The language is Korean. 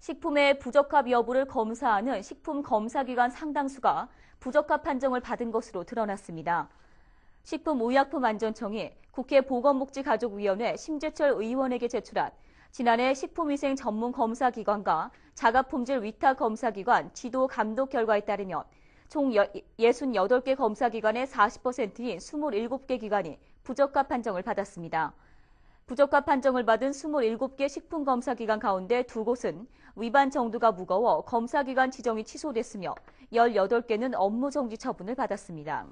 식품의 부적합 여부를 검사하는 식품검사기관 상당수가 부적합 판정을 받은 것으로 드러났습니다. 식품의약품안전청이 국회 보건복지가족위원회 심재철 의원에게 제출한 지난해 식품위생 전문검사기관과 자가품질 위탁검사기관 지도 감독 결과에 따르면 총 68개 검사기관의 40%인 27개 기관이 부적합 판정을 받았습니다. 부적합 판정을 받은 27개 식품검사기관 가운데 두 곳은 위반 정도가 무거워 검사기관 지정이 취소됐으며 18개는 업무정지 처분을 받았습니다.